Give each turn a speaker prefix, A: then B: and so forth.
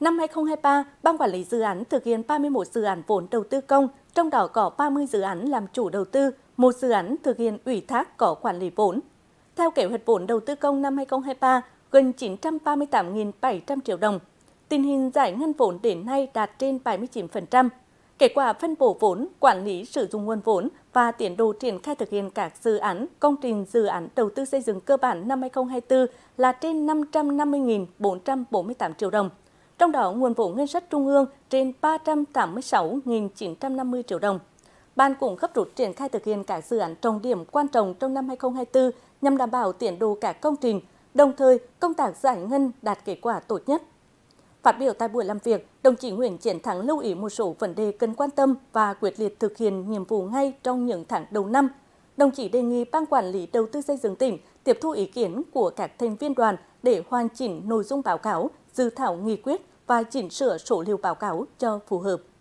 A: Năm 2023, Ban Quản lý Dự án thực hiện 31 dự án vốn đầu tư công, trong đó có 30 dự án làm chủ đầu tư, một dự án thực hiện ủy thác có quản lý vốn. Theo kế hoạch vốn đầu tư công năm 2023, gần 938.700 triệu đồng. Tình hình giải ngân vốn đến nay đạt trên 79%. Kết quả phân bổ vốn, quản lý sử dụng nguồn vốn và tiến độ triển khai thực hiện các dự án, công trình dự án đầu tư xây dựng cơ bản năm 2024 là trên 550.448 triệu đồng trong đó nguồn vốn ngân sách trung ương trên 386.950 triệu đồng. Ban cũng gấp rút triển khai thực hiện các dự án trọng điểm quan trọng trong năm 2024 nhằm đảm bảo tiến độ cả công trình, đồng thời công tác giải ngân đạt kết quả tốt nhất. Phát biểu tại buổi làm việc, đồng chí Nguyễn Chiến Thắng lưu ý một số vấn đề cần quan tâm và quyết liệt thực hiện nhiệm vụ ngay trong những tháng đầu năm. Đồng chí đề nghị Ban Quản lý Đầu tư Xây dựng tỉnh tiếp thu ý kiến của các thành viên đoàn để hoàn chỉnh nội dung báo cáo, dự thảo nghị quyết và chỉnh sửa số liệu báo cáo cho phù hợp.